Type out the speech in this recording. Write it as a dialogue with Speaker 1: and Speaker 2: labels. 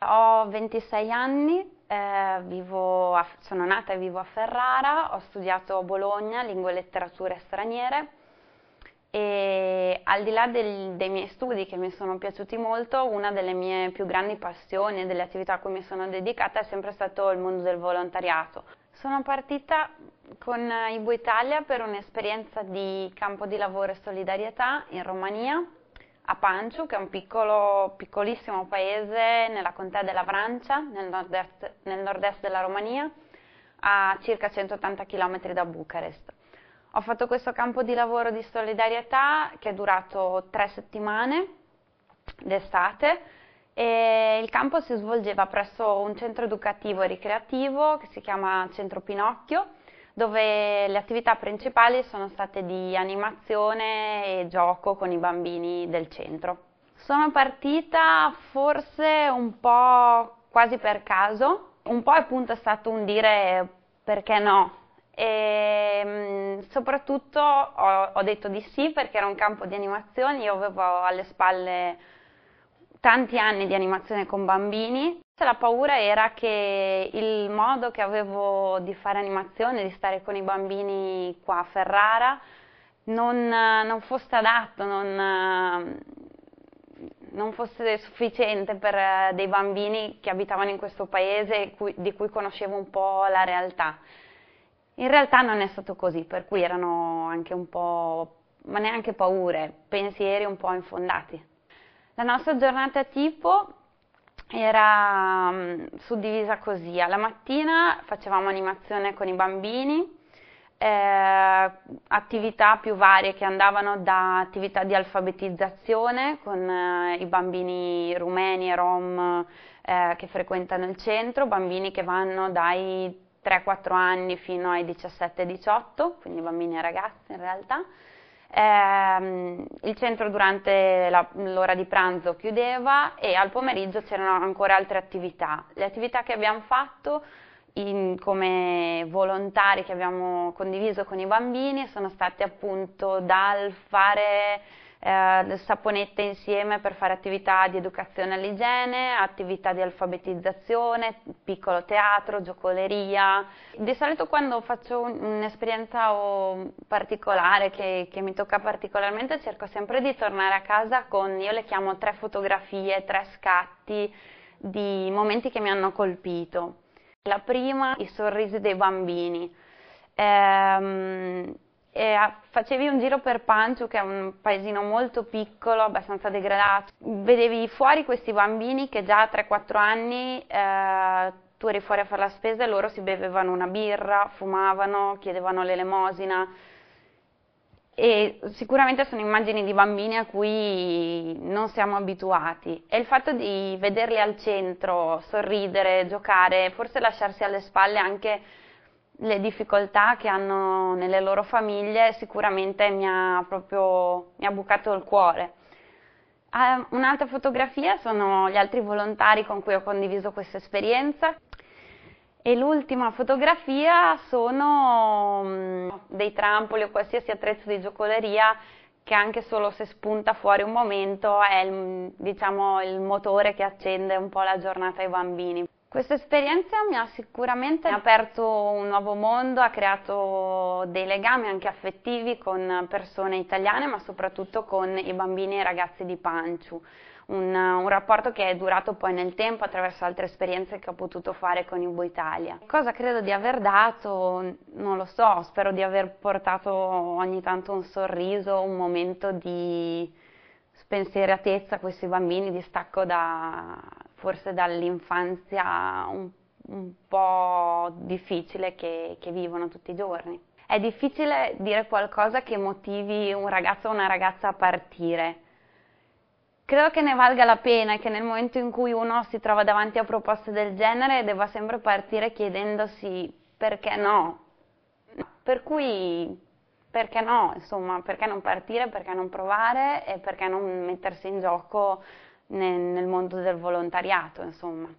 Speaker 1: Ho 26 anni, eh, a, sono nata e vivo a Ferrara, ho studiato a Bologna lingue e letterature straniere e al di là del, dei miei studi che mi sono piaciuti molto, una delle mie più grandi passioni e delle attività a cui mi sono dedicata è sempre stato il mondo del volontariato. Sono partita con Ibu Italia per un'esperienza di campo di lavoro e solidarietà in Romania a Panciu, che è un piccolo, piccolissimo paese nella contea della Francia, nel nord-est, nel nord-est della Romania, a circa 180 km da Bucarest. Ho fatto questo campo di lavoro di solidarietà che è durato tre settimane d'estate e il campo si svolgeva presso un centro educativo e ricreativo che si chiama Centro Pinocchio dove le attività principali sono state di animazione e gioco con i bambini del centro. Sono partita forse un po' quasi per caso, un po' appunto è stato un dire perché no, e mm, soprattutto ho, ho, detto di sì perché era un campo di animazione, io avevo alle spalle tanti anni di animazione con bambini. La paura era che il modo che avevo di fare animazione, di stare con i bambini qua a Ferrara, non, non fosse adatto, non, non, fosse sufficiente per eh, dei bambini che abitavano in questo paese cui, di cui conoscevo un po' la realtà. In realtà non è stato così, per cui erano anche un po', ma neanche paure, pensieri un po' infondati. La nostra giornata tipo era mm, suddivisa così, alla mattina facevamo animazione con i bambini, eh, attività più varie che andavano da attività di alfabetizzazione con eh, i bambini rumeni e rom eh, che frequentano il centro, bambini che vanno dai 3-4 anni fino ai 17-18, quindi bambini e ragazze in realtà, eh, il centro durante la, l'ora di pranzo chiudeva e al pomeriggio c'erano ancora altre attività. Le attività che abbiamo fatto in, come volontari che abbiamo condiviso con i bambini sono state appunto dal fare eh, saponette insieme per fare attività di educazione all'igiene, attività di alfabetizzazione, piccolo teatro, giocoleria. Di solito quando faccio un'esperienza particolare che, che mi tocca particolarmente cerco sempre di tornare a casa con, io le chiamo tre fotografie, tre scatti di momenti che mi hanno colpito. La prima, i sorrisi dei bambini. Ehm, eh, facevi un giro per Panciu, che è un paesino molto piccolo, abbastanza degradato, vedevi fuori questi bambini che già a 3-4 anni eh, tu eri fuori a fare la spesa e loro si bevevano una birra, fumavano, chiedevano l'elemosina. E sicuramente sono immagini di bambini a cui non siamo abituati e il fatto di vederli al centro, sorridere, giocare, forse lasciarsi alle spalle anche le difficoltà che hanno nelle loro famiglie sicuramente mi ha proprio mi ha bucato il cuore. Uh, un'altra fotografia sono gli altri volontari con cui ho condiviso questa esperienza e l'ultima fotografia sono um, dei trampoli o qualsiasi attrezzo di giocoleria che anche solo se spunta fuori un momento è il, diciamo, il motore che accende un po' la giornata ai bambini. Questa esperienza mi ha sicuramente aperto un nuovo mondo, ha creato dei legami anche affettivi con persone italiane, ma soprattutto con i bambini e i ragazzi di Panciu. Un, un, rapporto che è durato poi nel tempo attraverso altre esperienze che ho potuto fare con Ibu Italia. Cosa credo di aver dato? Non lo so, spero di aver portato ogni tanto un sorriso, un momento di spensieratezza a questi bambini, di stacco da, forse dall'infanzia un, un po' difficile che, che vivono tutti i giorni. È difficile dire qualcosa che motivi un ragazzo o una ragazza a partire. Credo che ne valga la pena che nel momento in cui uno si trova davanti a proposte del genere debba sempre partire chiedendosi perché no. Per cui perché no, insomma, perché non partire, perché non provare e perché non mettersi in gioco nel, mondo del volontariato, insomma.